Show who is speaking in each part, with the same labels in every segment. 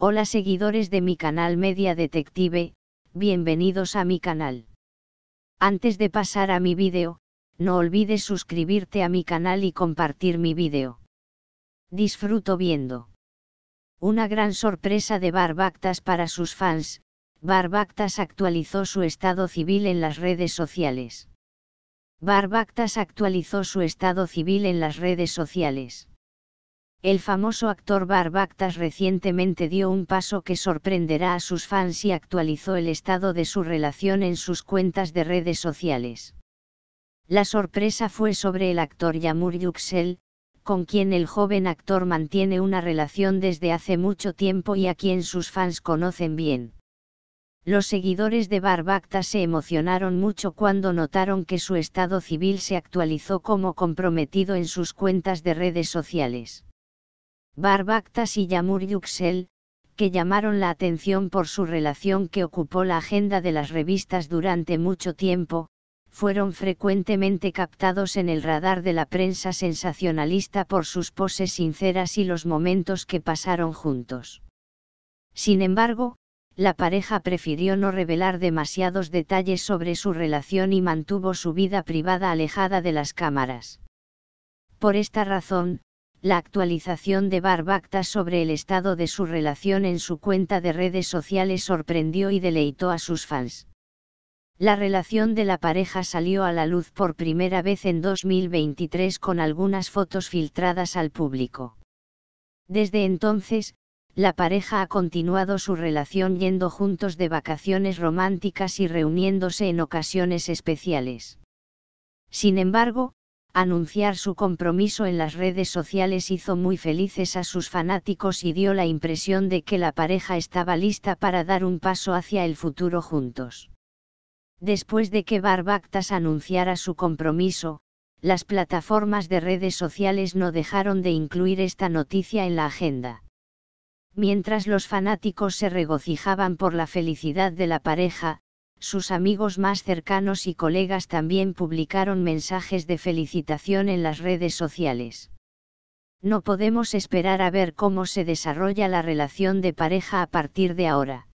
Speaker 1: Hola seguidores de mi canal Media Detective, bienvenidos a mi canal. Antes de pasar a mi vídeo, no olvides suscribirte a mi canal y compartir mi vídeo. Disfruto viendo. Una gran sorpresa de Barbactas para sus fans, Barbactas actualizó su estado civil en las redes sociales. Barbactas actualizó su estado civil en las redes sociales. El famoso actor Barbactas recientemente dio un paso que sorprenderá a sus fans y actualizó el estado de su relación en sus cuentas de redes sociales. La sorpresa fue sobre el actor Yamur Yuxel, con quien el joven actor mantiene una relación desde hace mucho tiempo y a quien sus fans conocen bien. Los seguidores de Barbactas se emocionaron mucho cuando notaron que su estado civil se actualizó como comprometido en sus cuentas de redes sociales. Barbactas y Yamur Yuxel, que llamaron la atención por su relación que ocupó la agenda de las revistas durante mucho tiempo, fueron frecuentemente captados en el radar de la prensa sensacionalista por sus poses sinceras y los momentos que pasaron juntos. Sin embargo, la pareja prefirió no revelar demasiados detalles sobre su relación y mantuvo su vida privada alejada de las cámaras. Por esta razón, la actualización de Barbacta sobre el estado de su relación en su cuenta de redes sociales sorprendió y deleitó a sus fans. La relación de la pareja salió a la luz por primera vez en 2023 con algunas fotos filtradas al público. Desde entonces, la pareja ha continuado su relación yendo juntos de vacaciones románticas y reuniéndose en ocasiones especiales. Sin embargo, anunciar su compromiso en las redes sociales hizo muy felices a sus fanáticos y dio la impresión de que la pareja estaba lista para dar un paso hacia el futuro juntos. Después de que Barbactas anunciara su compromiso, las plataformas de redes sociales no dejaron de incluir esta noticia en la agenda. Mientras los fanáticos se regocijaban por la felicidad de la pareja, sus amigos más cercanos y colegas también publicaron mensajes de felicitación en las redes sociales. No podemos esperar a ver cómo se desarrolla la relación de pareja a partir de ahora.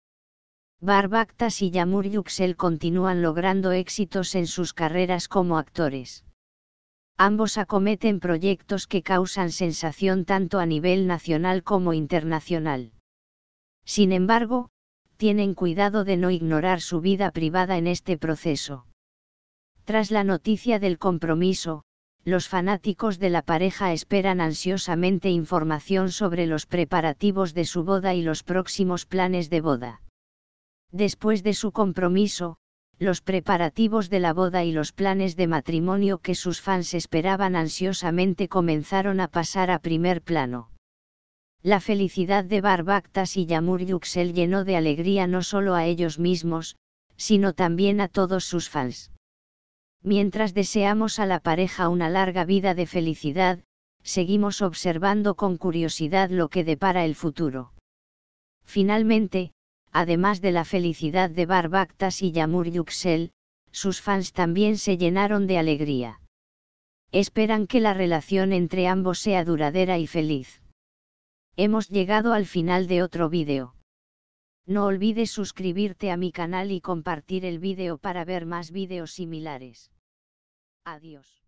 Speaker 1: Barbactas y Yamur Yuxel continúan logrando éxitos en sus carreras como actores. Ambos acometen proyectos que causan sensación tanto a nivel nacional como internacional. Sin embargo, tienen cuidado de no ignorar su vida privada en este proceso. Tras la noticia del compromiso, los fanáticos de la pareja esperan ansiosamente información sobre los preparativos de su boda y los próximos planes de boda. Después de su compromiso, los preparativos de la boda y los planes de matrimonio que sus fans esperaban ansiosamente comenzaron a pasar a primer plano. La felicidad de Barbactas y Yamur Yuxel llenó de alegría no solo a ellos mismos, sino también a todos sus fans. Mientras deseamos a la pareja una larga vida de felicidad, seguimos observando con curiosidad lo que depara el futuro. Finalmente, además de la felicidad de Barbactas y Yamur Yuxel, sus fans también se llenaron de alegría. Esperan que la relación entre ambos sea duradera y feliz. Hemos llegado al final de otro vídeo. No olvides suscribirte a mi canal y compartir el vídeo para ver más vídeos similares. Adiós.